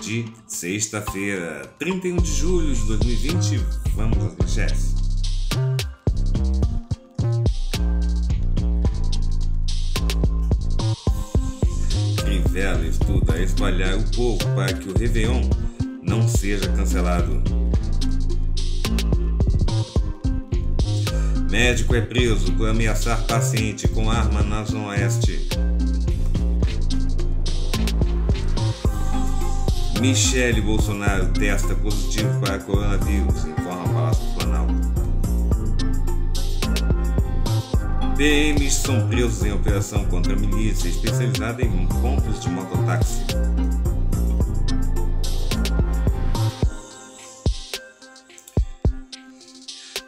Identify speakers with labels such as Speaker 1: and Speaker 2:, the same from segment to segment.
Speaker 1: de sexta-feira, 31 de julho de 2020. Vamos às manchetes. Crivella estuda espalhar o povo para que o Réveillon não seja cancelado. Médico é preso por ameaçar paciente com arma na Zona Oeste. Michele Bolsonaro testa positivo para coronavírus, informa Palácio do Planalto. PMs são presos em operação contra milícia especializada em compras de mototáxi.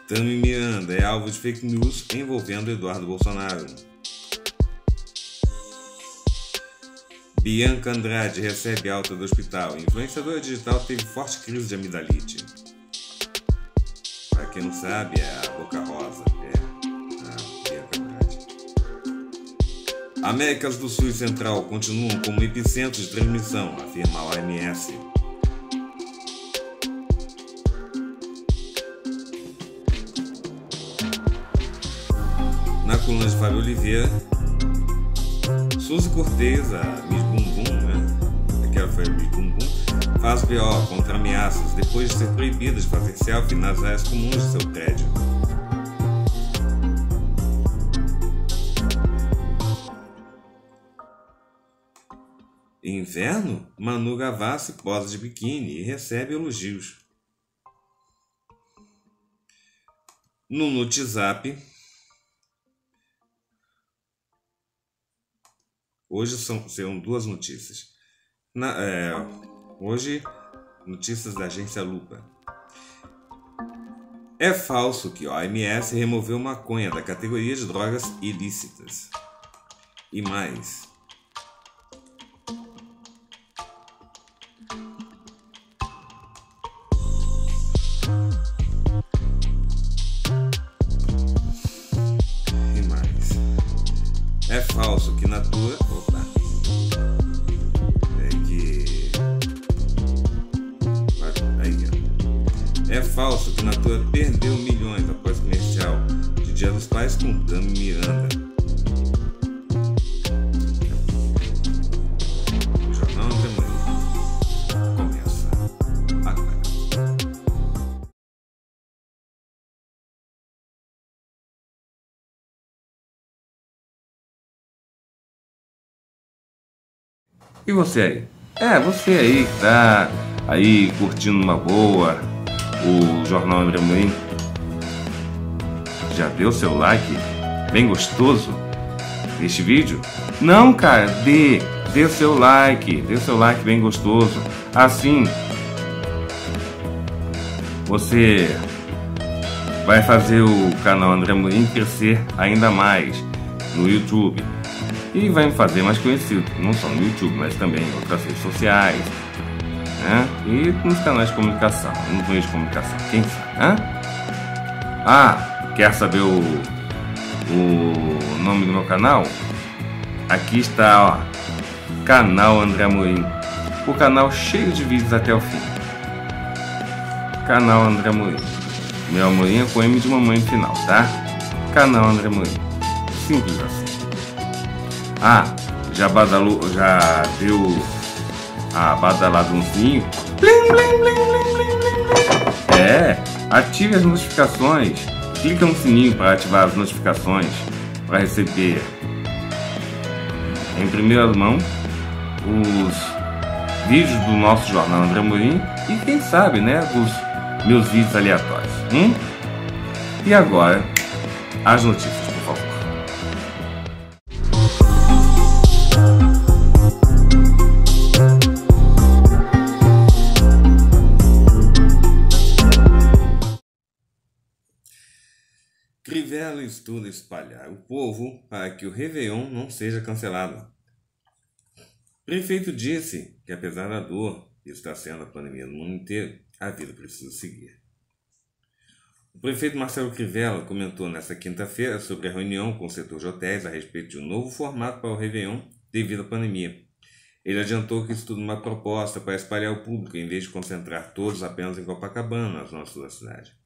Speaker 1: Tami Miranda é alvo de fake news envolvendo Eduardo Bolsonaro. Bianca Andrade recebe alta do hospital. Influenciadora digital teve forte crise de amidalite. Para quem não sabe, é a boca rosa. É a Bianca Andrade. Américas do Sul e Central continuam como epicentro de transmissão, afirma a OMS. Na coluna de Fábio Oliveira, Suzy Cortez, a Faz BO contra ameaças depois de ser proibido de fazer selfie nas áreas comuns de seu prédio. inverno, Manu Gavassi posa de biquíni e recebe elogios. No WhatsApp, hoje são, serão duas notícias. Na, é, Hoje, notícias da agência Lupa. É falso que a OMS removeu maconha da categoria de drogas ilícitas. E mais, É falso que Natura perdeu milhões após comercial de Dia dos Pais com Dami Miranda. O Jornal de Amanhã começa agora. E você aí? É, você aí que tá aí curtindo uma boa, o Jornal Embremoim. Já deu seu like? Bem gostoso? Este vídeo? Não, cara, dê! Dê seu like, dê seu like bem gostoso. Assim, você vai fazer o canal André Morim crescer ainda mais no YouTube e vai me fazer mais conhecido, não só no YouTube, mas também em outras redes sociais, né? E nos canais de comunicação, nos meios de comunicação, quem sabe, né? Ah, quer saber o, o nome do meu canal? Aqui está, ó, canal André Moim. O canal cheio de vídeos até o fim. Canal André Moim. Meu amorinho é com M de mamãe no final, tá? Canal André Moim. Simples assim. Ah, já badalou, já deu a badaladãozinho. Blim, blim, é, ative as notificações. Clica no sininho para ativar as notificações para receber em primeira mão os vídeos do nosso jornal André Morim e quem sabe, né, os meus vídeos aleatórios. hein? Hum? E agora, as notícias. estudo tudo espalhar o povo para que o Réveillon não seja cancelado. O prefeito disse que, apesar da dor que está sendo a pandemia no mundo inteiro, a vida precisa seguir. O prefeito Marcelo Crivella comentou nesta quinta-feira sobre a reunião com o setor de hotéis a respeito de um novo formato para o Réveillon devido à pandemia. Ele adiantou que estuda é uma proposta para espalhar o público em vez de concentrar todos apenas em Copacabana, nas zonas da cidade.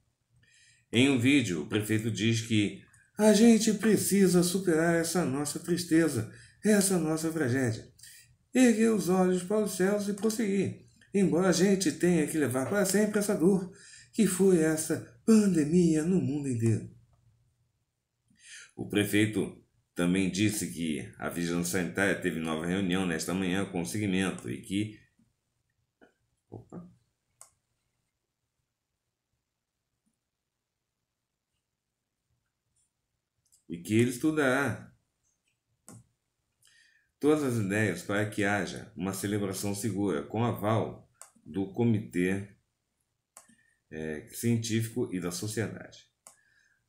Speaker 1: Em um vídeo, o prefeito diz que a gente precisa superar essa nossa tristeza, essa nossa tragédia. Erguer os olhos para os céus e prosseguir, embora a gente tenha que levar para sempre essa dor que foi essa pandemia no mundo inteiro. O prefeito também disse que a Vigilância Sanitária teve nova reunião nesta manhã com o segmento e que. Opa. e que ele estudará todas as ideias para que haja uma celebração segura, com aval do Comitê é, Científico e da Sociedade.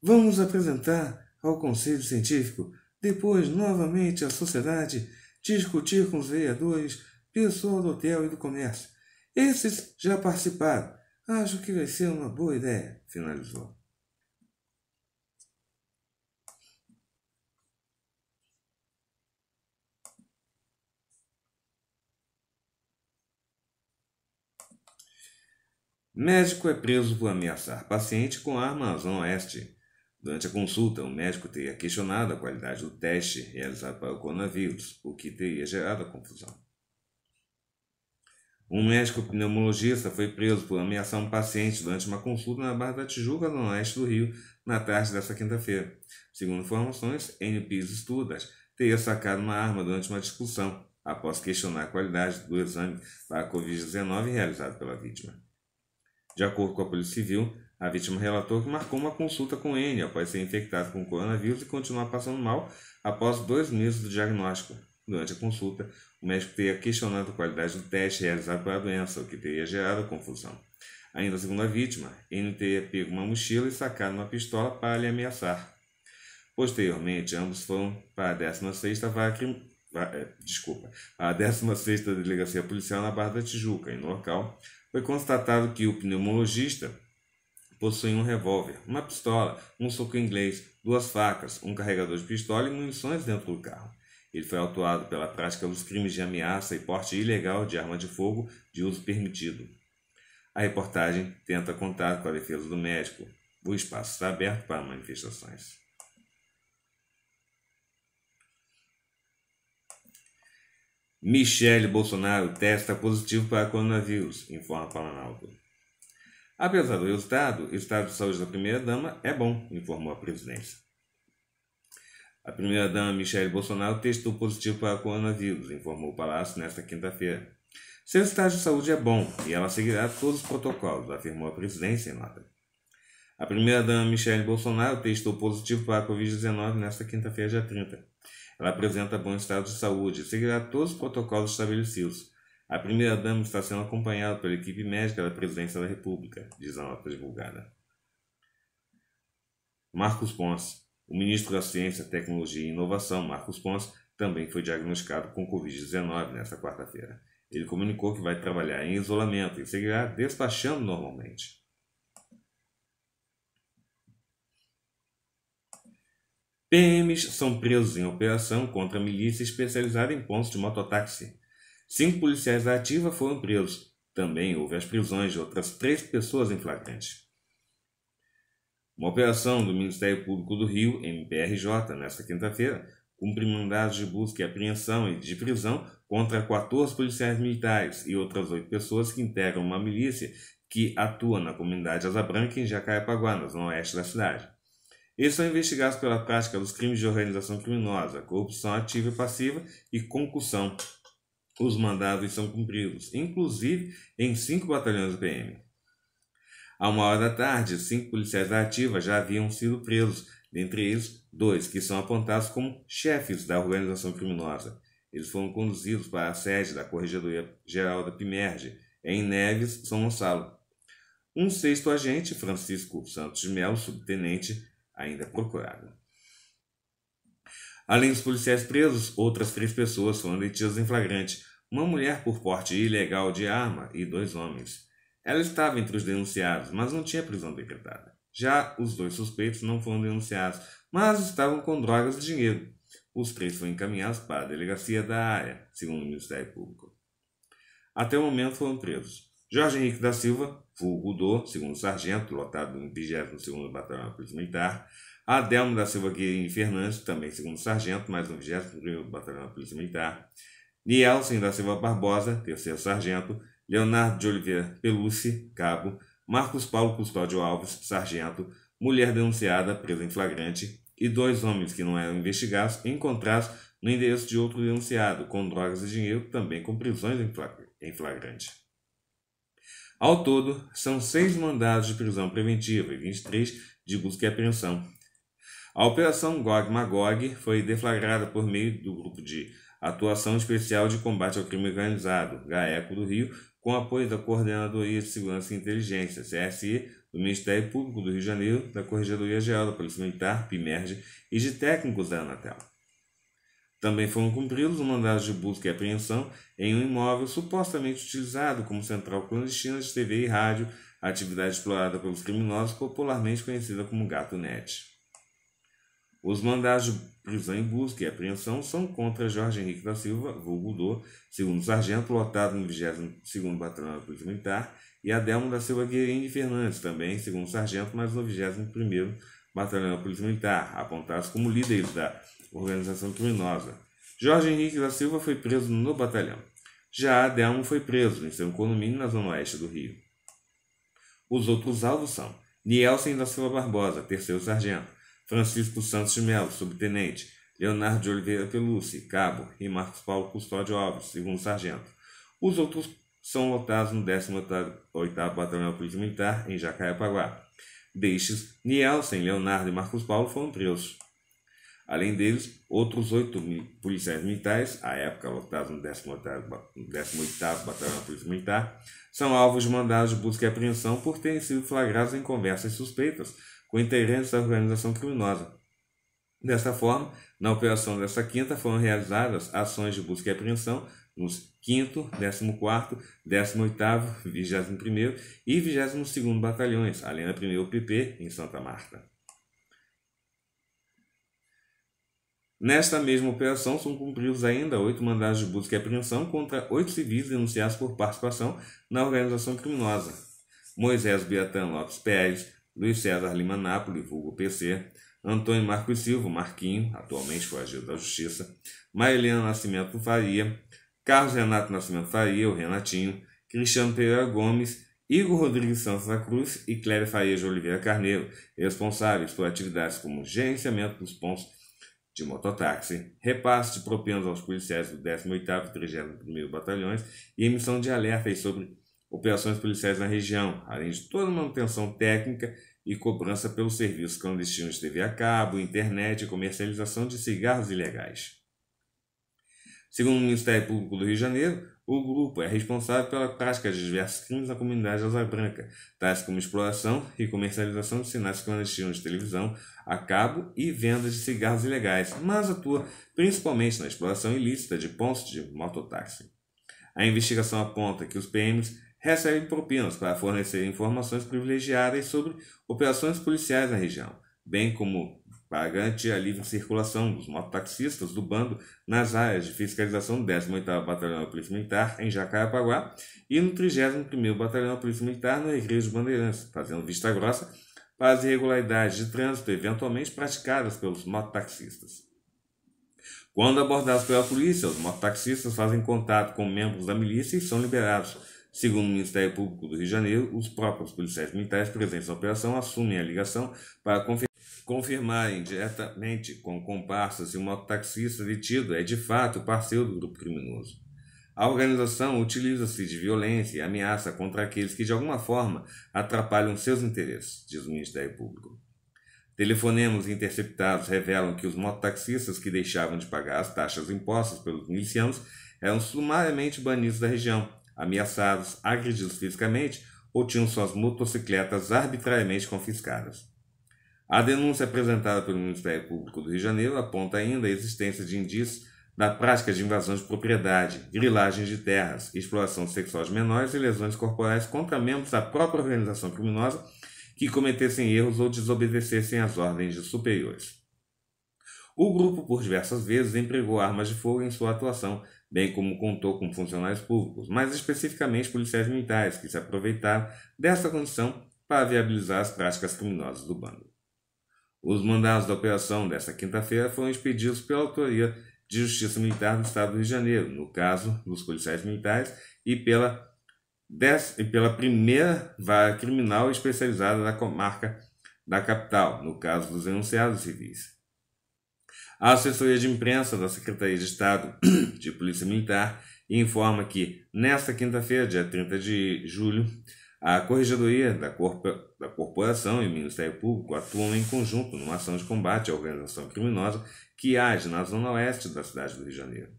Speaker 1: Vamos apresentar ao Conselho Científico, depois novamente à sociedade, discutir com os vereadores, pessoal do hotel e do comércio. Esses já participaram. Acho que vai ser uma boa ideia, finalizou. Médico é preso por ameaçar paciente com arma na Zona Oeste. Durante a consulta, o médico teria questionado a qualidade do teste realizado para o coronavírus, o que teria gerado a confusão. Um médico pneumologista foi preso por ameaçar um paciente durante uma consulta na Barra da Tijuca, no oeste do Rio, na tarde desta quinta-feira. Segundo informações, NPs Studas Estudas teria sacado uma arma durante uma discussão, após questionar a qualidade do exame para a Covid-19 realizado pela vítima. De acordo com a Polícia Civil, a vítima relatou que marcou uma consulta com N após ser infectado com coronavírus e continuar passando mal após dois meses do diagnóstico. Durante a consulta, o médico teria questionado a qualidade do teste realizado para a doença, o que teria gerado confusão. Ainda segundo a vítima, N teria pego uma mochila e sacado uma pistola para lhe ameaçar. Posteriormente, ambos foram para a 16 vara eh, desculpa, a 16 Delegacia Policial na Barra da Tijuca, e no local, foi constatado que o pneumologista possui um revólver, uma pistola, um soco inglês, duas facas, um carregador de pistola e munições dentro do carro. Ele foi autuado pela prática dos crimes de ameaça e porte ilegal de arma de fogo de uso permitido. A reportagem tenta contar com a defesa do médico. O espaço está aberto para manifestações. Michele Bolsonaro testa positivo para coronavírus, informa Palanalto. Apesar do resultado, o estado de saúde da primeira-dama é bom, informou a presidência. A primeira-dama Michele Bolsonaro testou positivo para coronavírus, informou o Palácio nesta quinta-feira. Seu estado de saúde é bom e ela seguirá todos os protocolos, afirmou a presidência em nota. A primeira-dama Michele Bolsonaro testou positivo para a Covid-19 nesta quinta-feira, dia 30. Ela apresenta bom estado de saúde, e seguirá todos os protocolos estabelecidos. A primeira-dama está sendo acompanhada pela equipe médica da Presidência da República, diz a nota divulgada. Marcos Ponce. O ministro da Ciência, Tecnologia e Inovação, Marcos Ponce, também foi diagnosticado com Covid-19 nesta quarta-feira. Ele comunicou que vai trabalhar em isolamento e seguirá despachando normalmente. PMs são presos em operação contra milícia especializada em pontos de mototáxi. Cinco policiais da ativa foram presos. Também houve as prisões de outras três pessoas em flagrante. Uma operação do Ministério Público do Rio, MPRJ, nesta quinta-feira, cumpre mandados de busca e apreensão e de prisão contra 14 policiais militares e outras oito pessoas que integram uma milícia que atua na comunidade Asa Branca em Jacarepaguá, no oeste da cidade. Eles são investigados pela prática dos crimes de organização criminosa, corrupção ativa e passiva e concussão. Os mandados são cumpridos, inclusive em cinco batalhões do PM. A uma hora da tarde, cinco policiais da ativa já haviam sido presos, dentre eles dois que são apontados como chefes da organização criminosa. Eles foram conduzidos para a sede da Corregedoria Geral da Pimerge, em Neves, São Gonçalo. Um sexto agente, Francisco Santos de Melo, subtenente, ainda procurada. Além dos policiais presos, outras três pessoas foram detidas em flagrante: uma mulher por porte ilegal de arma e dois homens. Ela estava entre os denunciados, mas não tinha prisão decretada. Já os dois suspeitos não foram denunciados, mas estavam com drogas e dinheiro. Os três foram encaminhados para a delegacia da área, segundo o Ministério Público. Até o momento foram presos Jorge Henrique da Silva, vulgo do segundo sargento, lotado no 22 Batalhão da Polícia Militar, Adelmo da Silva Guilherme Fernandes, também segundo sargento, mais no 21 Batalhão da Polícia Militar, Nielsen da Silva Barbosa, terceiro sargento, Leonardo de Oliveira Pelucci, cabo, Marcos Paulo Custódio Alves, sargento, mulher denunciada, presa em flagrante, e dois homens que não eram investigados, encontrados no endereço de outro denunciado, com drogas e dinheiro, também com prisões em flagrante. Ao todo, são seis mandados de prisão preventiva e 23 de busca e apreensão. A Operação Gog Magog foi deflagrada por meio do Grupo de Atuação Especial de Combate ao Crime Organizado, GAECO do Rio, com apoio da Coordenadoria de Segurança e Inteligência, CSI, do Ministério Público do Rio de Janeiro, da Corregedoria Geral da Polícia Militar, PIMERG, e de técnicos da Anatel. Também foram cumpridos mandados de busca e apreensão em um imóvel supostamente utilizado como central clandestina de TV e rádio, atividade explorada pelos criminosos popularmente conhecida como Gato Net. Os mandados de prisão em busca e apreensão são contra Jorge Henrique da Silva, vulgo Dô, segundo sargento, lotado no 22º Batalhão da Polícia Militar, e Adelmo da Silva Guerini Fernandes, também segundo sargento, mas no 21º batalhão da Polícia Militar, apontados como líderes da organização criminosa. Jorge Henrique da Silva foi preso no batalhão. Já Adelmo foi preso em seu condomínio na zona oeste do Rio. Os outros alvos são Nielsen da Silva Barbosa, terceiro sargento, Francisco Santos de Melo, subtenente, Leonardo de Oliveira Pelucci, cabo, e Marcos Paulo Custódio Alves, segundo sargento. Os outros são lotados no 18º Batalhão da Polícia Militar, em Jacarepaguá destes, Nielsen, Leonardo e Marcos Paulo foram presos. Além deles, outros oito policiais militares, à época lotados no 18º, Batalhão da Polícia Militar, são alvos de mandados de busca e apreensão por terem sido flagrados em conversas suspeitas com integrantes da organização criminosa. Dessa forma, na operação desta quinta foram realizadas ações de busca e apreensão nos 5 décimo 14 décimo 18 vigésimo 21 e 22 segundo Batalhões, além da 1 PP, em Santa Marta. Nesta mesma operação, são cumpridos ainda oito mandados de busca e apreensão contra oito civis denunciados por participação na organização criminosa. Moisés Biatan Lopes Pérez, Luiz César Lima Nápoli, vulgo PC, Antônio Marcos Silva, Marquinho, atualmente foragido da Justiça, Marilena Nascimento Faria, Carlos Renato Nascimento Faria, o Renatinho, Cristiano Pereira Gomes, Igor Rodrigues Santos da Cruz e Faria de Oliveira Carneiro, responsáveis por atividades como gerenciamento dos pontos de mototáxi, repasse de propinas aos policiais do 18º e 31º Batalhões e emissão de alertas sobre operações policiais na região, além de toda manutenção técnica e cobrança pelos serviços clandestinos de TV a cabo, internet e comercialização de cigarros ilegais. Segundo o Ministério Público do Rio de Janeiro, o grupo é responsável pela prática de diversos crimes na comunidade Asa Branca, tais como exploração e comercialização de sinais clandestinos de televisão a cabo e vendas de cigarros ilegais, mas atua principalmente na exploração ilícita de pontos de mototáxi. A investigação aponta que os PMs recebem propinas para fornecer informações privilegiadas sobre operações policiais na região, bem como para garantir a livre circulação dos mototaxistas do bando nas áreas de fiscalização do 18º Batalhão da Polícia Militar em Jacarapaguá e no 31º Batalhão da Polícia Militar na Igreja dos Bandeirantes, fazendo vista grossa para as irregularidades de trânsito eventualmente praticadas pelos mototaxistas. Quando abordados pela polícia, os mototaxistas fazem contato com membros da milícia e são liberados. Segundo o Ministério Público do Rio de Janeiro, os próprios policiais militares presentes na operação assumem a ligação para confirmar confirmarem diretamente com comparsas se um mototaxista detido é de fato parceiro do grupo criminoso. A organização utiliza-se de violência e ameaça contra aqueles que de alguma forma atrapalham seus interesses, diz o Ministério Público. Telefonemas interceptados revelam que os mototaxistas que deixavam de pagar as taxas impostas pelos milicianos eram sumariamente banidos da região, ameaçados, agredidos fisicamente ou tinham suas motocicletas arbitrariamente confiscadas. A denúncia apresentada pelo Ministério Público do Rio de Janeiro aponta ainda a existência de indícios da prática de invasão de propriedade, grilagens de terras, exploração sexual de menores e lesões corporais contra membros da própria organização criminosa que cometessem erros ou desobedecessem às ordens de superiores. O grupo, por diversas vezes, empregou armas de fogo em sua atuação, bem como contou com funcionários públicos, mais especificamente policiais militares, que se aproveitaram dessa condição para viabilizar as práticas criminosas do bando. Os mandados da operação desta quinta-feira foram expedidos pela Autoria de Justiça Militar do Estado do Rio de Janeiro, no caso dos policiais militares, e pela, dez, e pela primeira vara criminal especializada da comarca da capital, no caso dos enunciados civis. A assessoria de imprensa da Secretaria de Estado de Polícia Militar informa que, nesta quinta-feira, dia 30 de julho, a Corregedoria da, da Corporação e o Ministério Público atuam em conjunto numa ação de combate à organização criminosa que age na zona oeste da cidade do Rio de Janeiro.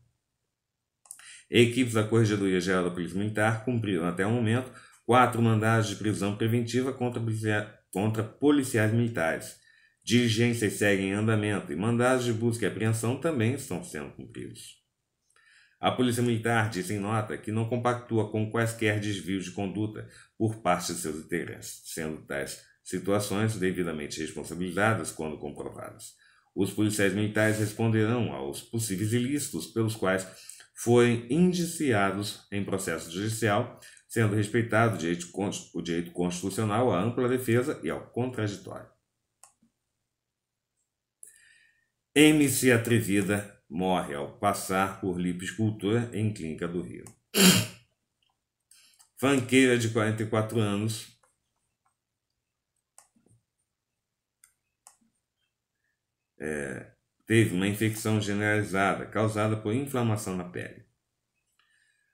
Speaker 1: Equipes da Corregedoria Geral da Polícia Militar cumpriram até o momento quatro mandados de prisão preventiva contra, contra policiais militares. Diligências seguem em andamento e mandados de busca e apreensão também estão sendo cumpridos. A Polícia Militar diz em nota que não compactua com quaisquer desvios de conduta por parte de seus integrantes, sendo tais situações devidamente responsabilizadas quando comprovadas. Os policiais militares responderão aos possíveis ilícitos pelos quais forem indiciados em processo judicial, sendo respeitado o direito, o direito constitucional à ampla defesa e ao contraditório. MC Atrevida morre ao passar por lipoescultura em Clínica do Rio. Fanqueira de 44 anos, é, teve uma infecção generalizada causada por inflamação na pele.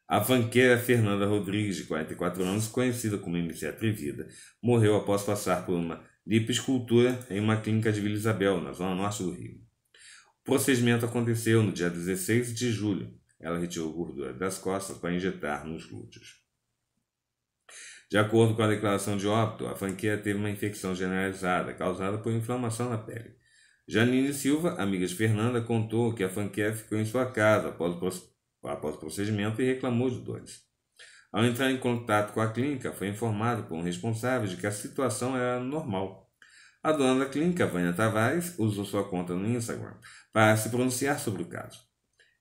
Speaker 1: A fanqueira Fernanda Rodrigues, de 44 anos, conhecida como MC Atrevida, morreu após passar por uma lipoescultura em uma clínica de Vila Isabel, na zona norte do Rio. O procedimento aconteceu no dia 16 de julho. Ela retirou gordura das costas para injetar nos glúteos. De acordo com a declaração de óbito, a franquia teve uma infecção generalizada causada por inflamação na pele. Janine Silva, amiga de Fernanda, contou que a franquia ficou em sua casa após o, após o procedimento e reclamou de dores. Ao entrar em contato com a clínica, foi informado por um responsável de que a situação era normal a dona da clínica, Vânia Tavares, usou sua conta no Instagram para se pronunciar sobre o caso.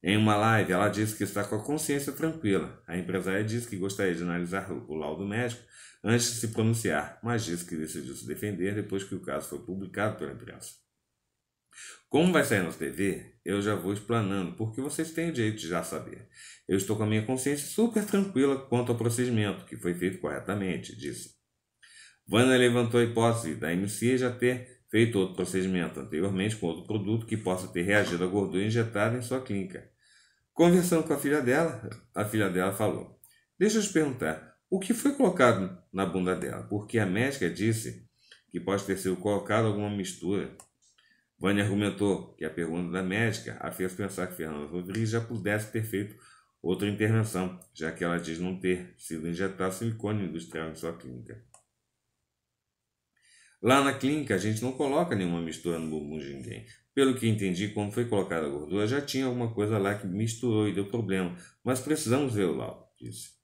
Speaker 1: Em uma live, ela disse que está com a consciência tranquila. A empresária disse que gostaria de analisar o laudo médico antes de se pronunciar, mas disse que decidiu se defender depois que o caso foi publicado pela imprensa. Como vai sair na TV, eu já vou explanando, porque vocês têm o direito de já saber. Eu estou com a minha consciência super tranquila quanto ao procedimento, que foi feito corretamente, disse. Vanna levantou a hipótese da MC já ter feito outro procedimento anteriormente com outro produto que possa ter reagido à gordura injetada em sua clínica. Conversando com a filha dela, a filha dela falou: Deixa eu te perguntar, o que foi colocado na bunda dela? Porque a médica disse que pode ter sido colocado alguma mistura. Vânia argumentou que a pergunta da médica a fez pensar que Fernando Rodrigues já pudesse ter feito outra intervenção, já que ela diz não ter sido injetado silicone industrial em sua clínica. Lá na clínica a gente não coloca nenhuma mistura no bumbum de ninguém. Pelo que entendi, quando foi colocada a gordura, já tinha alguma coisa lá que misturou e deu problema, mas precisamos ver o laudo, disse.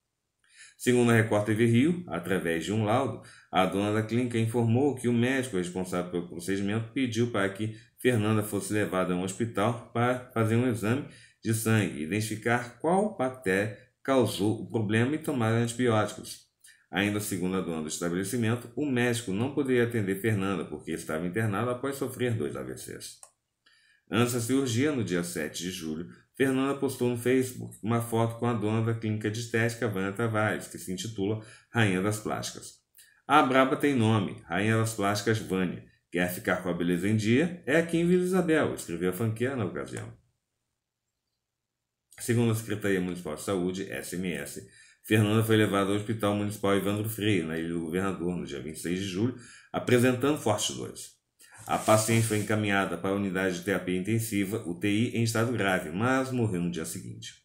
Speaker 1: Segundo a Record TV Rio, através de um laudo, a dona da clínica informou que o médico responsável pelo procedimento pediu para que Fernanda fosse levada a um hospital para fazer um exame de sangue, identificar qual bactéria causou o problema e tomar antibióticos. Ainda segundo a dona do estabelecimento, o médico não poderia atender Fernanda porque estava internada após sofrer dois AVCs. Antes da cirurgia, no dia 7 de julho, Fernanda postou no Facebook uma foto com a dona da clínica de estética Vânia Tavares, que se intitula Rainha das Plásticas. A Braba tem nome, Rainha das Plásticas Vânia. Quer ficar com a beleza em dia? É aqui em Vila Isabel, escreveu a fanqueira na ocasião. Segundo a Secretaria Municipal de Saúde, SMS, Fernanda foi levada ao Hospital Municipal Evandro Freire, na Ilha do Governador, no dia 26 de julho, apresentando fortes dores. A paciente foi encaminhada para a unidade de terapia intensiva, UTI, em estado grave, mas morreu no dia seguinte.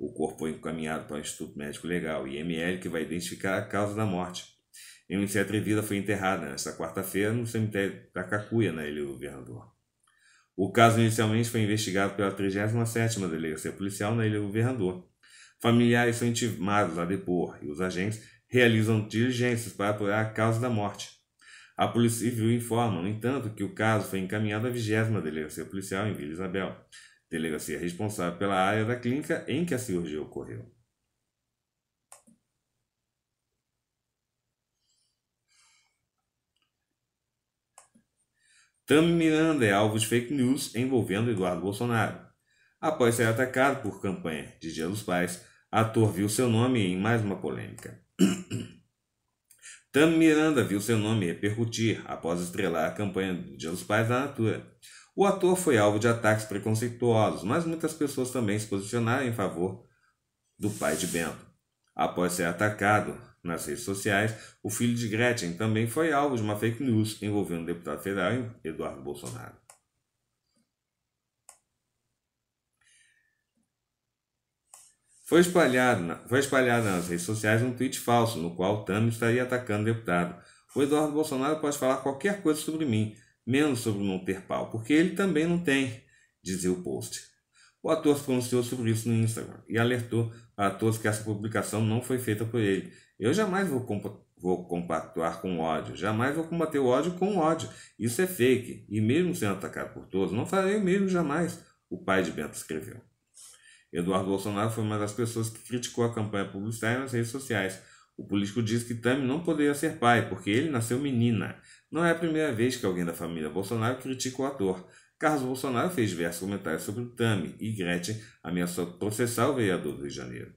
Speaker 1: O corpo foi encaminhado para o Instituto Médico Legal, IML, que vai identificar a causa da morte. Em Emília Atrevida foi enterrada nesta quarta-feira no cemitério da Cacuia, na Ilha do Governador. O caso inicialmente foi investigado pela 37ª Delegacia Policial na Ilha do Governador. Familiares são intimados a depor e os agentes realizam diligências para apurar a causa da morte. A Polícia Civil informa, no entanto, que o caso foi encaminhado à 20 Delegacia Policial em Vila Isabel, delegacia responsável pela área da clínica em que a cirurgia ocorreu. Tami Miranda é alvo de fake news envolvendo Eduardo Bolsonaro. Após ser atacado por campanha de Dia dos Pais, ator viu seu nome em mais uma polêmica. Tam Miranda viu seu nome repercutir após estrelar a campanha de Dia dos Pais da Natura. O ator foi alvo de ataques preconceituosos, mas muitas pessoas também se posicionaram em favor do pai de Bento. Após ser atacado nas redes sociais, o filho de Gretchen também foi alvo de uma fake news envolvendo o deputado federal Eduardo Bolsonaro. Foi espalhado, foi espalhado nas redes sociais um tweet falso, no qual Tami estaria atacando o deputado. O Eduardo Bolsonaro pode falar qualquer coisa sobre mim, menos sobre não ter pau, porque ele também não tem, dizia o post. O ator se pronunciou sobre isso no Instagram e alertou a todos que essa publicação não foi feita por ele. Eu jamais vou, comp vou compactuar com ódio, jamais vou combater o ódio com ódio. Isso é fake, e mesmo sendo atacado por todos, não farei o mesmo jamais, o pai de Bento escreveu. Eduardo Bolsonaro foi uma das pessoas que criticou a campanha publicitária nas redes sociais. O político diz que Tami não poderia ser pai, porque ele nasceu menina. Não é a primeira vez que alguém da família Bolsonaro critica o ator. Carlos Bolsonaro fez diversos comentários sobre Tami e Gretchen ameaçou processar o vereador do Rio de Janeiro.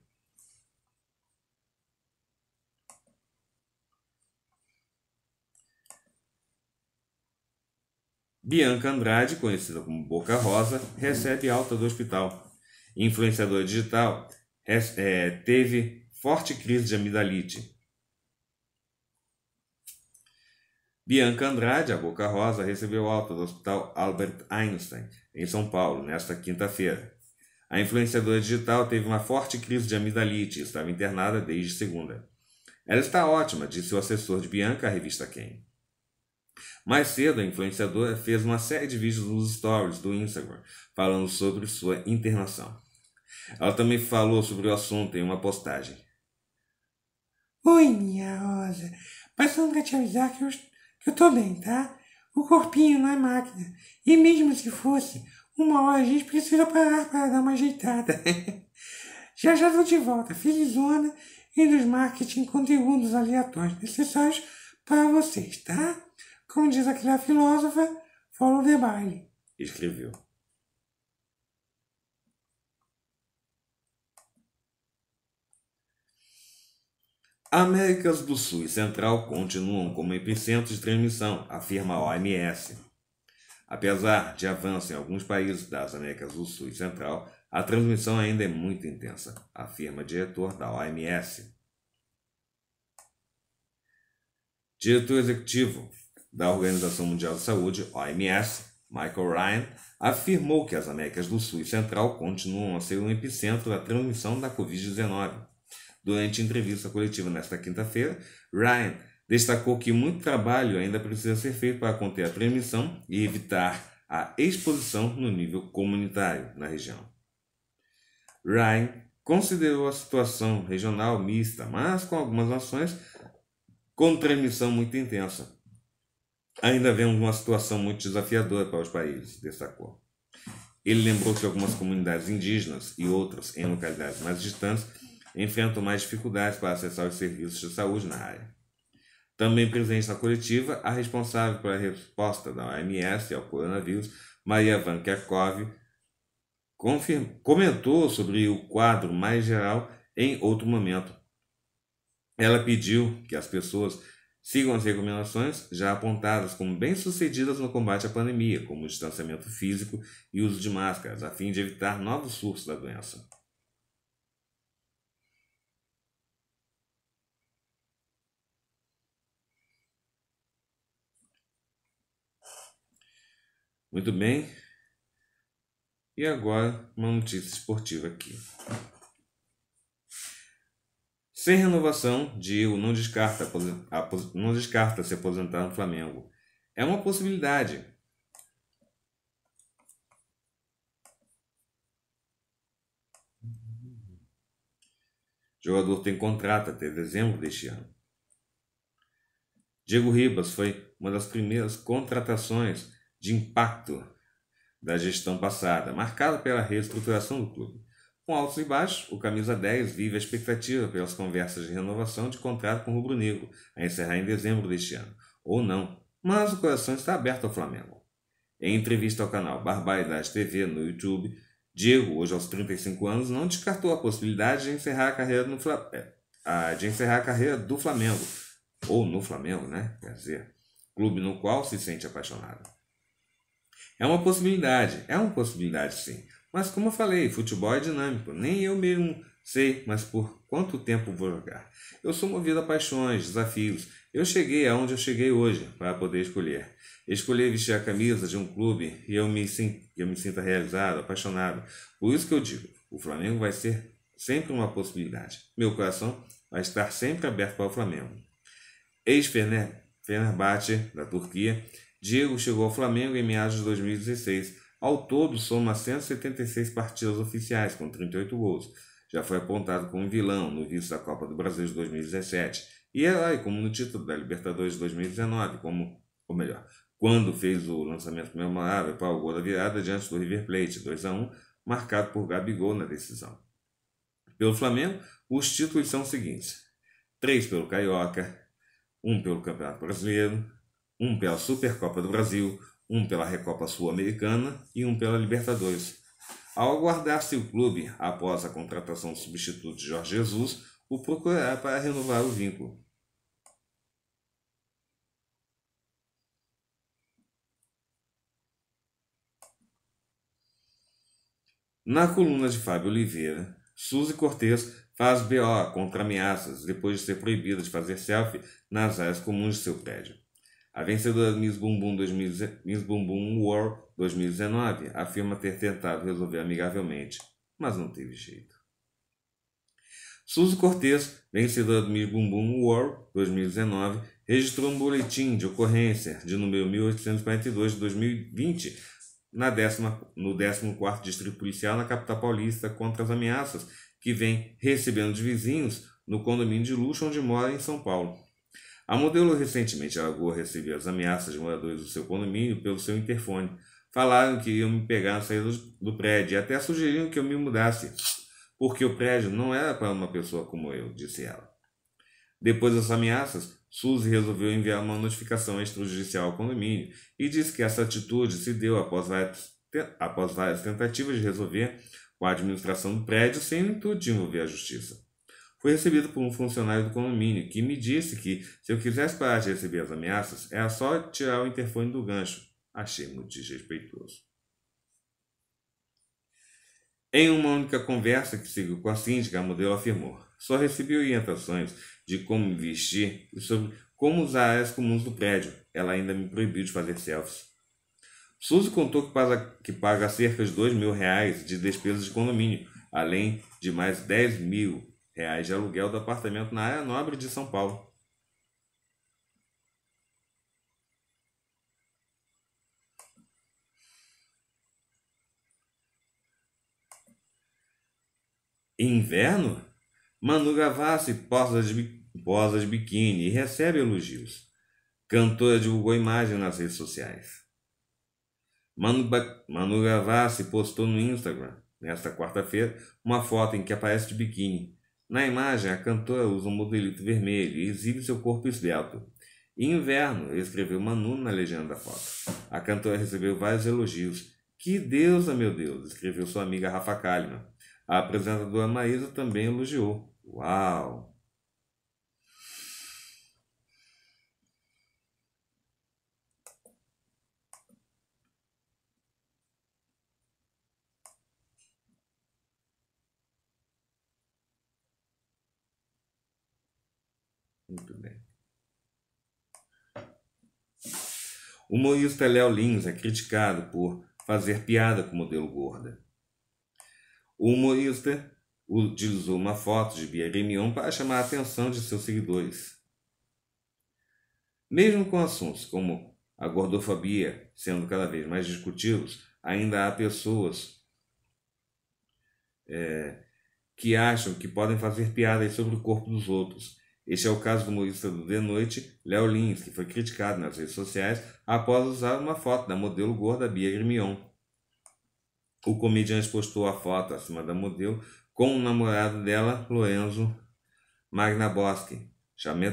Speaker 1: Bianca Andrade, conhecida como Boca Rosa, recebe alta do hospital influenciador digital, é, teve forte crise de amidalite. Bianca Andrade, a Boca Rosa, recebeu alta do Hospital Albert Einstein, em São Paulo, nesta quinta-feira. A influenciadora digital teve uma forte crise de amidalite e estava internada desde segunda. Ela está ótima, disse o assessor de Bianca à revista Quem. Mais cedo, a influenciadora fez uma série de vídeos nos stories do Instagram falando sobre sua internação. Ela também falou sobre o assunto em uma postagem. Oi, minha rosa. Passando pra te avisar que eu, que eu tô bem, tá? O corpinho não é máquina. E mesmo se fosse, uma hora a gente precisa parar para dar uma ajeitada. já já tô de volta, felizona, e nos marketing conteúdos aleatórios necessários para vocês, tá? Como diz aquela filósofa, follow the baile. Escreveu. Américas do Sul e Central continuam como epicentros de transmissão, afirma a OMS. Apesar de avanço em alguns países das Américas do Sul e Central, a transmissão ainda é muito intensa, afirma o diretor da OMS. Diretor executivo da Organização Mundial de Saúde, OMS, Michael Ryan, afirmou que as Américas do Sul e Central continuam a ser um epicentro da transmissão da Covid-19. Durante entrevista coletiva nesta quinta-feira, Ryan destacou que muito trabalho ainda precisa ser feito para conter a transmissão e evitar a exposição no nível comunitário na região. Ryan considerou a situação regional mista, mas com algumas nações com transmissão muito intensa, Ainda vemos uma situação muito desafiadora para os países, destacou. Ele lembrou que algumas comunidades indígenas e outras em localidades mais distantes enfrentam mais dificuldades para acessar os serviços de saúde na área. Também presente na coletiva, a responsável pela resposta da OMS ao coronavírus, Maria Van Kerkhove, comentou sobre o quadro mais geral em outro momento. Ela pediu que as pessoas Sigam as recomendações já apontadas como bem-sucedidas no combate à pandemia, como o distanciamento físico e uso de máscaras, a fim de evitar novos surtos da doença. Muito bem. E agora uma notícia esportiva aqui. Sem renovação, Diego não descarta, não descarta se aposentar no Flamengo. É uma possibilidade. O jogador tem contrato até dezembro deste ano. Diego Ribas foi uma das primeiras contratações de impacto da gestão passada, marcada pela reestruturação do clube. Com altos e baixos, o camisa 10 vive a expectativa pelas conversas de renovação de contrato com o Rubro Negro, a encerrar em dezembro deste ano, ou não, mas o coração está aberto ao Flamengo. Em entrevista ao canal Barbaridade TV no YouTube, Diego, hoje aos 35 anos, não descartou a possibilidade de encerrar a carreira, no Fla... Eh, de encerrar a carreira do Flamengo, ou no Flamengo, né? Quer dizer, clube no qual se sente apaixonado. É uma possibilidade, é uma possibilidade sim. Mas como eu falei, futebol é dinâmico, nem eu mesmo sei, mas por quanto tempo vou jogar? Eu sou movido a paixões, desafios. Eu cheguei aonde eu cheguei hoje para poder escolher. Escolher vestir a camisa de um clube e eu me, sinto, eu me sinto realizado, apaixonado. Por isso que eu digo, o Flamengo vai ser sempre uma possibilidade. Meu coração vai estar sempre aberto para o Flamengo. Ex-Fenerbahçe, da Turquia, Diego chegou ao Flamengo em meados de 2016 ao todo, soma 176 partidas oficiais, com 38 gols. Já foi apontado como vilão no vice da Copa do Brasil de 2017 e herói é como no título da Libertadores de 2019, como, ou melhor, quando fez o lançamento memorável para o gol da virada diante do River Plate, 2 a 1 marcado por Gabigol na decisão. Pelo Flamengo, os títulos são os seguintes: 3 pelo Carioca, 1 um pelo Campeonato Brasileiro, 1 um pela Supercopa do Brasil, um pela Recopa Sul-Americana e um pela Libertadores. Ao aguardar se o clube, após a contratação do substituto de Jorge Jesus, o procurará é para renovar o vínculo. Na coluna de Fábio Oliveira, Suzy Cortes faz BO contra ameaças depois de ser proibida de fazer selfie nas áreas comuns de seu prédio. A vencedora de Miss Bumbum, 2000, Miss Bumbum World 2019 afirma ter tentado resolver amigavelmente, mas não teve jeito. Suzy Cortez, vencedora do Miss Bumbum World 2019, registrou um boletim de ocorrência de número 1842 de 2020 na décima, no 14 Distrito Policial na capital paulista contra as ameaças que vem recebendo de vizinhos no condomínio de luxo onde mora em São Paulo. A modelo recentemente alagou receber as ameaças de moradores do seu condomínio pelo seu interfone. Falaram que iam me pegar na saída do prédio e até sugeriram que eu me mudasse, porque o prédio não era para uma pessoa como eu, disse ela. Depois das ameaças, Suzy resolveu enviar uma notificação extrajudicial ao condomínio e disse que essa atitude se deu após várias, após várias tentativas de resolver com a administração do prédio sem o intuito de envolver a justiça. Fui recebido por um funcionário do condomínio, que me disse que, se eu quisesse parar de receber as ameaças, era só tirar o interfone do gancho. Achei muito desrespeitoso. Em uma única conversa que seguiu com a síndica, a modelo afirmou: só recebi orientações de como me vestir e sobre como usar as comuns do prédio. Ela ainda me proibiu de fazer selfies. Suzy contou que paga, que paga cerca de 2 mil reais de despesas de condomínio, além de mais 10 mil reais de aluguel do apartamento na área nobre de São Paulo. Inverno? Manu Gavassi posa de, posa de biquíni e recebe elogios. Cantora divulgou imagem nas redes sociais. Manu, Manu Gavassi postou no Instagram, nesta quarta-feira, uma foto em que aparece de biquíni na imagem, a cantora usa um modelito vermelho e exibe seu corpo esbelto. Em inverno, escreveu Manu na legenda da foto. A cantora recebeu vários elogios. Que deusa, meu Deus! escreveu sua amiga Rafa Kalimann. A apresentadora Maísa também elogiou. Uau! O humorista Léo Lins é criticado por fazer piada com o modelo gorda. O humorista utilizou uma foto de Bia Remion para chamar a atenção de seus seguidores. Mesmo com assuntos como a gordofobia sendo cada vez mais discutidos, ainda há pessoas é, que acham que podem fazer piadas sobre o corpo dos outros este é o caso do humorista do De Noite, Léo Lins, que foi criticado nas redes sociais após usar uma foto da modelo gorda Bia Grimion. O comediante postou a foto acima da modelo com o namorado dela, Lorenzo Magna Chamei,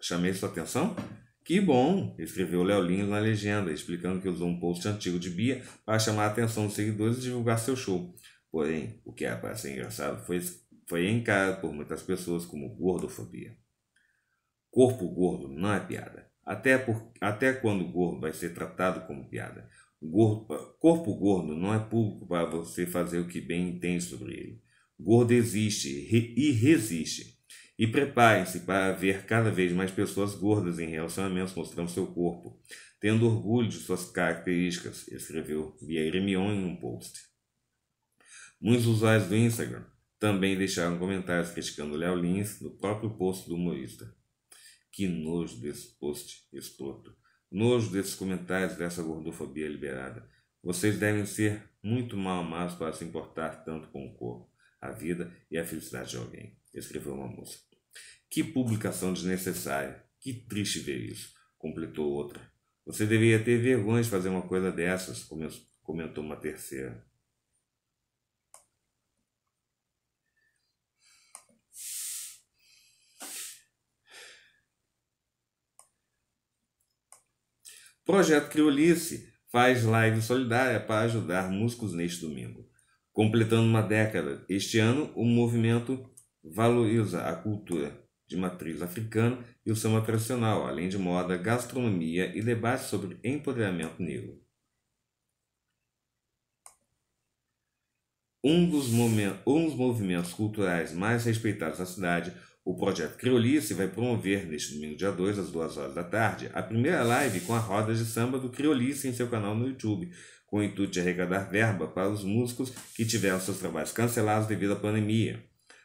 Speaker 1: chamei sua atenção? Que bom! escreveu Léo Lins na legenda, explicando que usou um post antigo de Bia para chamar a atenção dos seguidores e divulgar seu show. Porém, o que é para ser engraçado foi, foi encarado por muitas pessoas como gordofobia. Corpo gordo não é piada. Até, por, até quando o gordo vai ser tratado como piada? Gordo, corpo gordo não é público para você fazer o que bem entende sobre ele. Gordo existe e resiste. E prepare-se para ver cada vez mais pessoas gordas em relacionamentos mostrando seu corpo, tendo orgulho de suas características, escreveu Vieira Mion em um post. Muitos usuários do Instagram também deixaram comentários criticando Léo Lins no próprio post do humorista. Que nojo desse post escroto. Nojo desses comentários dessa gordofobia liberada. Vocês devem ser muito mal amados para se importar tanto com o corpo, a vida e a felicidade de alguém, escreveu uma moça. Que publicação desnecessária. Que triste ver isso, completou outra. Você deveria ter vergonha de fazer uma coisa dessas, comentou uma terceira. Projeto Criolice faz live solidária para ajudar músicos neste domingo. Completando uma década, este ano o movimento valoriza a cultura de matriz africana e o samba tradicional, além de moda, gastronomia e debate sobre empoderamento negro. Um dos, um dos movimentos culturais mais respeitados da cidade, o projeto Criolice vai promover, neste domingo, dia 2, às 2 horas da tarde, a primeira live com a roda de samba do Criolice em seu canal no YouTube, com o intuito de arrecadar verba para os músicos que tiveram seus trabalhos cancelados devido à pandemia.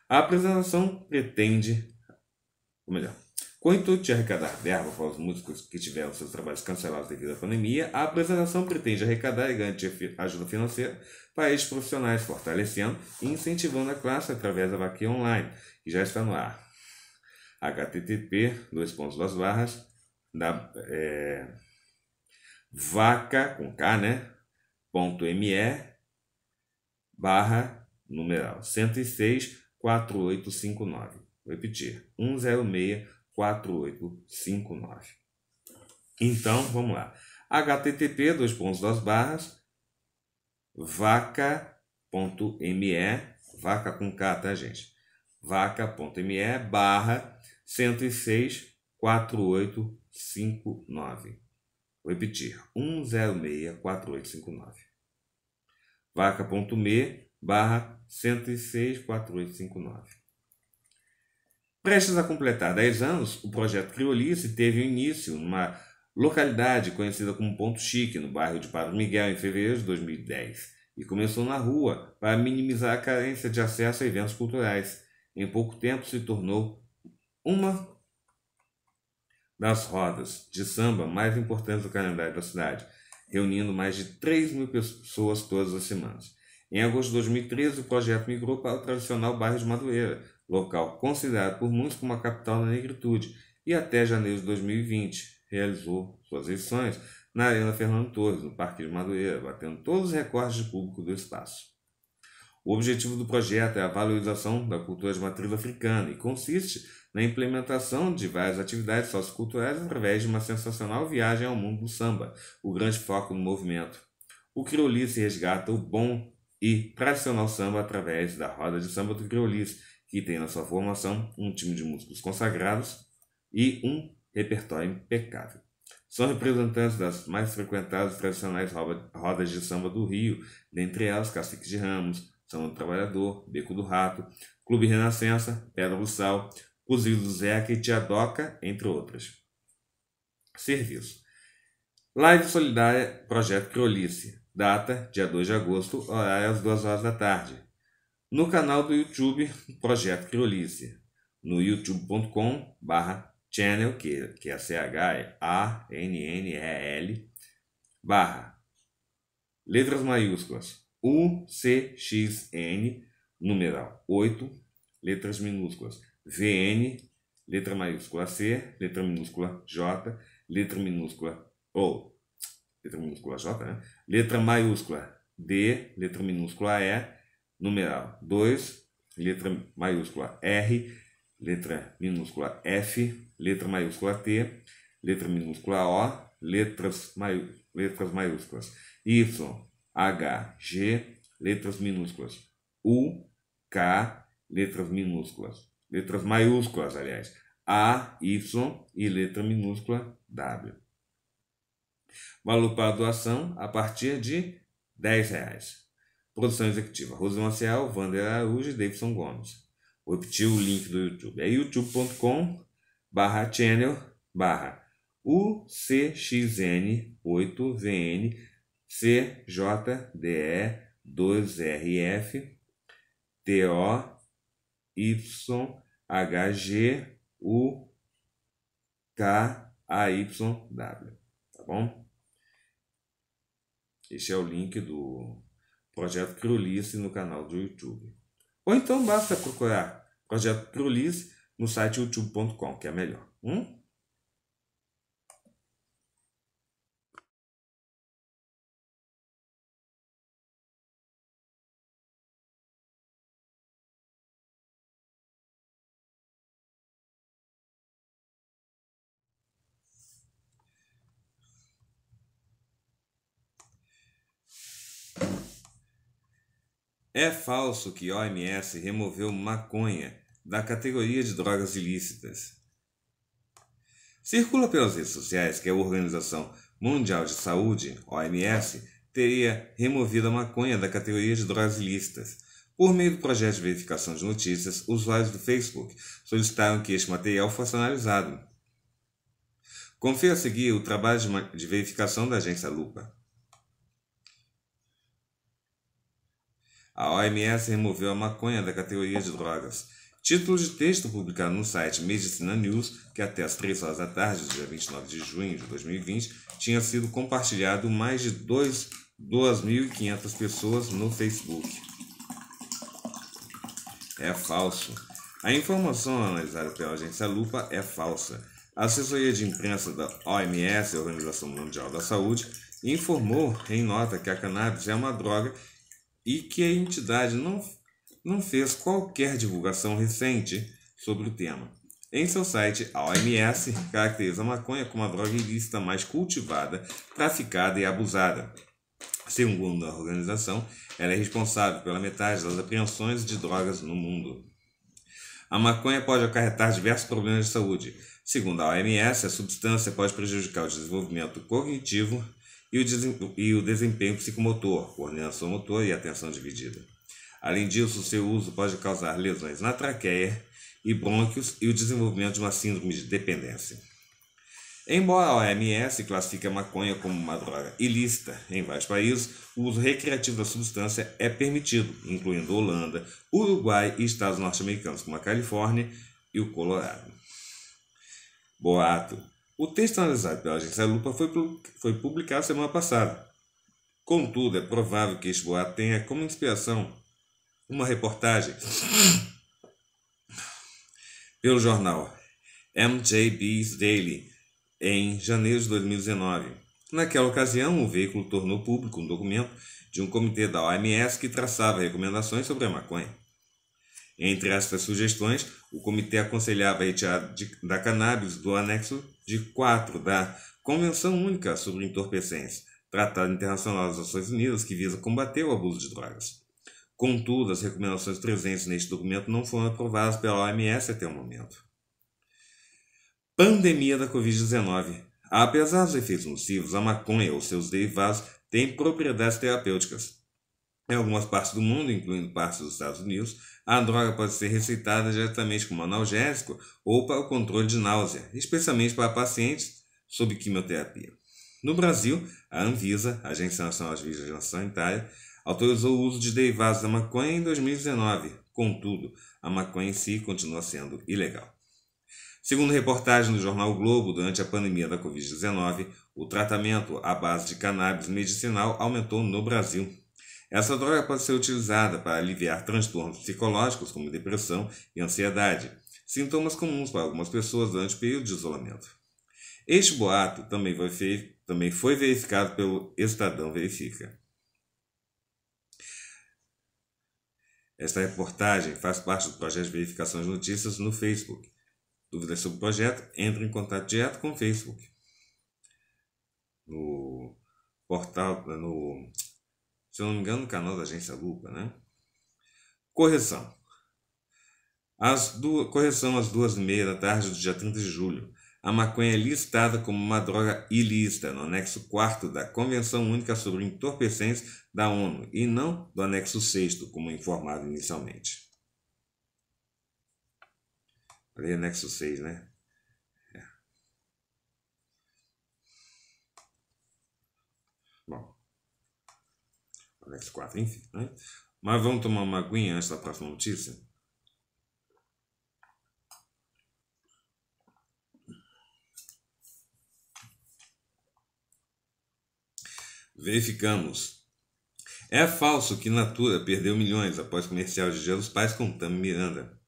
Speaker 1: A apresentação pretende. Ou melhor, com o intuito de arrecadar verba para os músicos que tiveram seus trabalhos cancelados devido à pandemia, a apresentação pretende arrecadar e garantir ajuda financeira para esses profissionais, fortalecendo e incentivando a classe através da vaquinha online, que já está no ar http dois pontos duas barras da é, vaca com k né ponto me barra numeral 106 4859 vou repetir 106 4859 então vamos lá http dois pontos duas barras vaca.me vaca com k tá gente vaca.me barra 106 4859. Vou repetir, 106 4859. vaca.me barra 106 4859. Prestes a completar 10 anos, o projeto Criolice teve início numa localidade conhecida como Ponto Chique, no bairro de Padre Miguel, em fevereiro de 2010, e começou na rua para minimizar a carência de acesso a eventos culturais. Em pouco tempo se tornou uma das rodas de samba mais importantes do calendário da cidade, reunindo mais de 3 mil pessoas todas as semanas. Em agosto de 2013, o projeto migrou para o tradicional bairro de Madureira, local considerado por muitos como a capital da negritude, e até janeiro de 2020 realizou suas edições na Arena Fernando Torres, no Parque de Madureira, batendo todos os recordes de público do espaço. O objetivo do projeto é a valorização da cultura de matriz africana e consiste na implementação de várias atividades socioculturais através de uma sensacional viagem ao mundo do samba, o grande foco do movimento. O criolice resgata o bom e tradicional samba através da roda de samba do criolice, que tem na sua formação um time de músicos consagrados e um repertório impecável. São representantes das mais frequentadas tradicionais rodas de samba do Rio, dentre elas Cacique de Ramos, são do Trabalhador, Beco do Rato, Clube Renascença, Pedra do Sal, Cozido do Zeca e Tiadoca, entre outras. Serviço. Live Solidária Projeto Criolice. Data, dia 2 de agosto, horário às 2 horas da tarde. No canal do YouTube Projeto Criolice. No youtube.com barra channel, que, que é C-H-A-N-N-E-L, barra letras maiúsculas UCXN, numeral 8, letras minúsculas, VN, letra maiúscula C, letra minúscula J, letra minúscula O, letra minúscula J, né? letra maiúscula D, letra minúscula E, numeral 2, letra maiúscula R, letra minúscula F, letra maiúscula T, letra minúscula O, letras, mai, letras maiúsculas Y, H, G, letras minúsculas. U, K, letras minúsculas. Letras maiúsculas, aliás. A, Y e letra minúscula W. Valor para a doação a partir de R$ reais. Produção executiva: Rosa Maciel, Wander Araújo e Davidson Gomes. Vou repetir o link do YouTube. É youtube.com barra channel barra UCXN8VN CJDE 2RF TO U K A Y W, tá bom? Este é o link do projeto Crulice no canal do YouTube. Ou então basta procurar projeto Crulice no site youtube.com, que é melhor. Hum? É falso que OMS removeu maconha da categoria de drogas ilícitas. Circula pelas redes sociais que a Organização Mundial de Saúde, OMS, teria removido a maconha da categoria de drogas ilícitas. Por meio do projeto de verificação de notícias, usuários do Facebook solicitaram que este material fosse analisado. Confira a seguir o trabalho de verificação da agência Lupa. A OMS removeu a maconha da categoria de drogas. Título de texto publicado no site Medicina News, que até as 3 horas da tarde dia 29 de junho de 2020 tinha sido compartilhado mais de 2.500 pessoas no Facebook. É falso. A informação analisada pela agência Lupa é falsa. A assessoria de imprensa da OMS, Organização Mundial da Saúde, informou em nota que a cannabis é uma droga e que a entidade não, não fez qualquer divulgação recente sobre o tema. Em seu site, a OMS caracteriza a maconha como a droga ilícita mais cultivada, traficada e abusada. Segundo a organização, ela é responsável pela metade das apreensões de drogas no mundo. A maconha pode acarretar diversos problemas de saúde. Segundo a OMS, a substância pode prejudicar o desenvolvimento cognitivo, e o desempenho psicomotor, coordenação motor e atenção dividida. Além disso, seu uso pode causar lesões na traqueia e brônquios e o desenvolvimento de uma síndrome de dependência. Embora a OMS classifique a maconha como uma droga ilícita em vários países, o uso recreativo da substância é permitido, incluindo Holanda, Uruguai e estados norte-americanos como a Califórnia e o Colorado. Boato o texto analisado pela agência Lupa foi, publicado semana passada. Contudo, é provável que este boato tenha como inspiração uma reportagem pelo jornal MJB's Daily em janeiro de 2019. Naquela ocasião, o veículo tornou público um documento de um comitê da OMS que traçava recomendações sobre a maconha. Entre estas sugestões, o comitê aconselhava a retirada da cannabis do anexo de 4 da Convenção Única sobre Entorpecentes, Tratado Internacional das Nações Unidas que visa combater o abuso de drogas. Contudo, as recomendações presentes neste documento não foram aprovadas pela OMS até o momento. Pandemia da Covid-19. Apesar dos efeitos nocivos, a maconha ou seus derivados têm propriedades terapêuticas. Em algumas partes do mundo, incluindo partes dos Estados Unidos, a droga pode ser receitada diretamente como analgésico ou para o controle de náusea, especialmente para pacientes sob quimioterapia. No Brasil, a Anvisa, Agência Nacional de Vigilância Sanitária, autorizou o uso de derivados da maconha em 2019. Contudo, a maconha em si continua sendo ilegal. Segundo reportagem do jornal Globo, durante a pandemia da Covid-19, o tratamento à base de cannabis medicinal aumentou no Brasil essa droga pode ser utilizada para aliviar transtornos psicológicos, como depressão e ansiedade, sintomas comuns para algumas pessoas durante o período de isolamento. Este boato também foi, também foi verificado pelo Estadão Verifica. Esta reportagem faz parte do projeto de verificação de notícias no Facebook. Dúvidas sobre o projeto? Entre em contato direto com o Facebook. No portal, no se eu não me engano, no canal da agência Lupa, né? Correção. As duas, correção às duas e meia da tarde do dia 30 de julho. A maconha é listada como uma droga ilícita no anexo 4 da Convenção Única sobre Entorpecentes da ONU e não do anexo 6, como informado inicialmente. Ali anexo 6, né? Parece 4, enfim. É? Mas vamos tomar uma aguinha antes da próxima notícia. Verificamos. É falso que Natura perdeu milhões após comercial de Gelos Pais com Tami Miranda.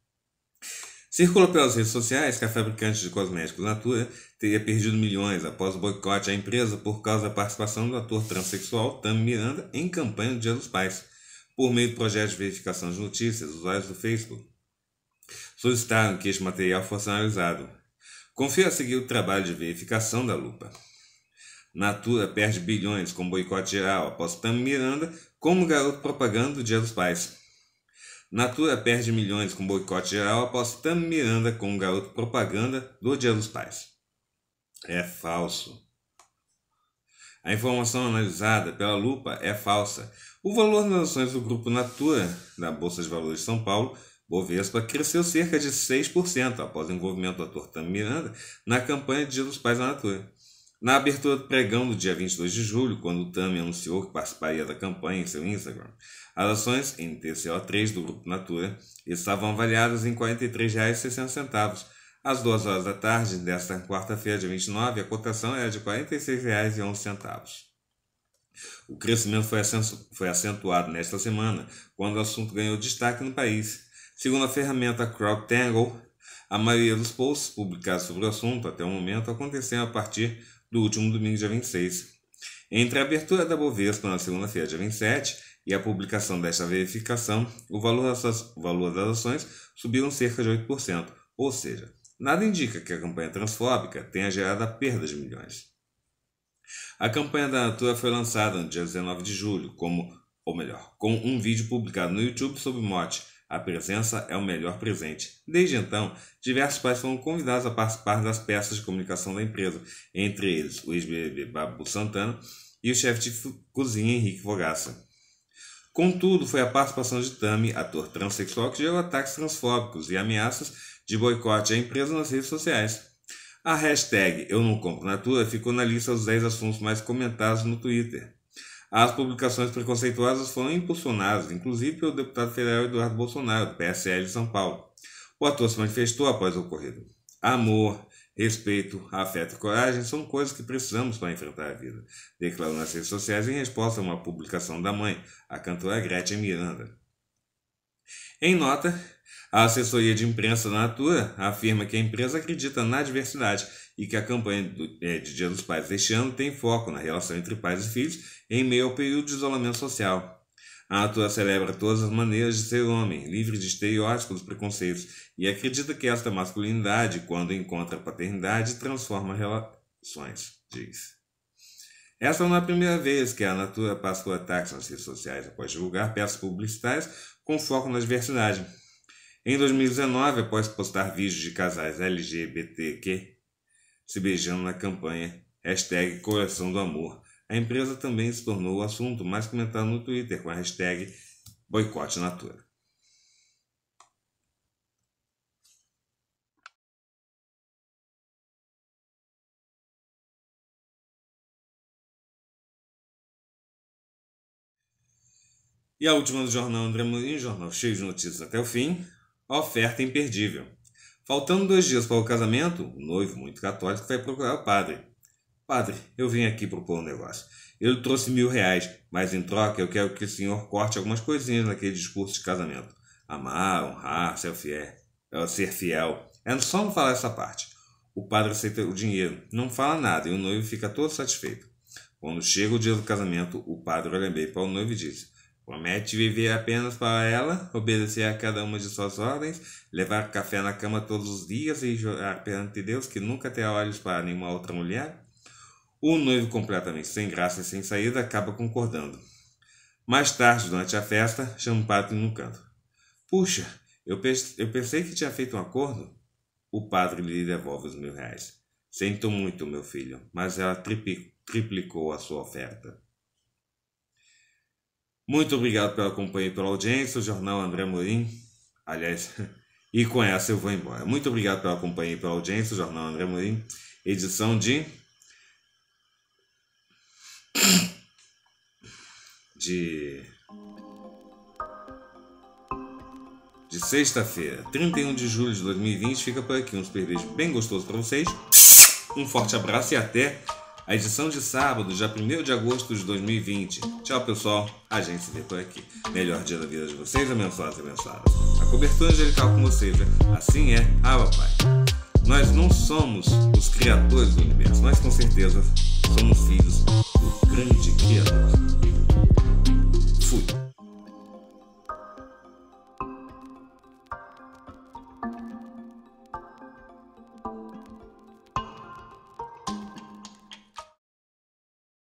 Speaker 1: Circula pelas redes sociais que a fabricante de cosméticos Natura teria perdido milhões após o boicote à empresa por causa da participação do ator transexual Tam Miranda em campanha do Dia dos Pais. Por meio do projeto de verificação de notícias, usuários do Facebook solicitaram que este material fosse analisado. Confia a seguir o trabalho de verificação da lupa. Natura perde bilhões com boicote geral após Tam Miranda como garoto propaganda do Dia dos Pais. Natura perde milhões com boicote geral após Tami Miranda com um garoto propaganda do Dia dos Pais. É falso. A informação analisada pela lupa é falsa. O valor das ações do grupo Natura da Bolsa de Valores de São Paulo, Bovespa, cresceu cerca de 6% após o envolvimento do ator Tami Miranda na campanha Dia dos Pais da Natura. Na abertura do pregão do dia 22 de julho, quando Tami anunciou que participaria da campanha em seu Instagram, as ações NTCO3 do Grupo Natura estavam avaliadas em R$ 43,60. Às 2 horas da tarde desta quarta-feira, dia 29, a cotação era de R$ 46,11. O crescimento foi acentuado nesta semana, quando o assunto ganhou destaque no país. Segundo a ferramenta Crowdtangle, a maioria dos posts publicados sobre o assunto até o momento aconteceram a partir do último domingo, dia 26. Entre a abertura da Bovespa na segunda-feira, dia 27, e a publicação desta verificação, o valor das, o valor das ações subiu cerca de 8%, ou seja, nada indica que a campanha transfóbica tenha gerado a perda de milhões. A campanha da Natura foi lançada no dia 19 de julho, como, ou melhor, com um vídeo publicado no YouTube sob o mote a presença é o melhor presente. Desde então, diversos pais foram convidados a participar das peças de comunicação da empresa, entre eles o ex-BBB Babu Santana e o chefe de cozinha Henrique Fogaça. Contudo, foi a participação de Tami, ator transexual, que gerou ataques transfóbicos e ameaças de boicote à empresa nas redes sociais. A hashtag Eu Não Compro Natura ficou na lista dos 10 assuntos mais comentados no Twitter. As publicações preconceituosas foram impulsionadas, inclusive pelo deputado federal Eduardo Bolsonaro, do PSL de São Paulo. O ator se manifestou após o ocorrido. Amor, respeito, afeto e coragem são coisas que precisamos para enfrentar a vida, declarou nas redes sociais em resposta a uma publicação da mãe, a cantora Gretchen Miranda. Em nota, a assessoria de imprensa da Natura afirma que a empresa acredita na diversidade e que a campanha é, de Dia dos Pais deste ano tem foco na relação entre pais e filhos em meio ao período de isolamento social. A Natura celebra todas as maneiras de ser homem, livre de estereótipos e preconceitos, e acredita que esta masculinidade, quando encontra a paternidade, transforma relações, diz. Essa não é a primeira vez que a Natura passa por ataques nas redes sociais após divulgar peças publicitárias com foco na diversidade. Em 2019, após postar vídeos de casais LGBTQ se beijando na campanha hashtag Coração do Amor, a empresa também se tornou o assunto mais comentado no Twitter com a hashtag Boicote Natura. E a última do jornal André Morim, jornal cheio de notícias até o fim a oferta é imperdível. Faltando dois dias para o casamento, o noivo, muito católico, vai procurar o padre. Padre, eu vim aqui propor um negócio. Eu lhe trouxe mil reais, mas em troca eu quero que o senhor corte algumas coisinhas naquele discurso de casamento. Amar, honrar, ser fiel. É, ser fiel. É só não falar essa parte. O padre aceita o dinheiro, não fala nada e o noivo fica todo satisfeito. Quando chega o dia do casamento, o padre olha bem para o noivo e diz: Promete viver apenas para ela, obedecer a cada uma de suas ordens, levar café na cama todos os dias e jurar perante Deus que nunca terá olhos para nenhuma outra mulher? O noivo, completamente sem graça e sem saída, acaba concordando. Mais tarde, durante a festa, chama o padre no canto. Puxa, eu, eu pensei que tinha feito um acordo. O padre lhe devolve os mil reais. Sinto muito, meu filho, mas ela triplicou a sua oferta. Muito obrigado pela companhia e pela audiência. O jornal André Morim, aliás, e com essa eu vou embora. Muito obrigado pela companhia e pela audiência. O jornal André Morim, edição de. de. de sexta-feira, 31 de julho de 2020. Fica por aqui. Um super beijo bem gostoso para vocês. Um forte abraço e até a edição de sábado, já 1 de agosto de 2020. Tchau, pessoal. A gente se vê por aqui. Melhor dia da vida de vocês, abençoados e abençoadas. A cobertura angelical com vocês né? Assim é, Aba ah, Pai. Nós não somos os criadores do universo, nós com certeza somos filhos do grande Criador. Fui.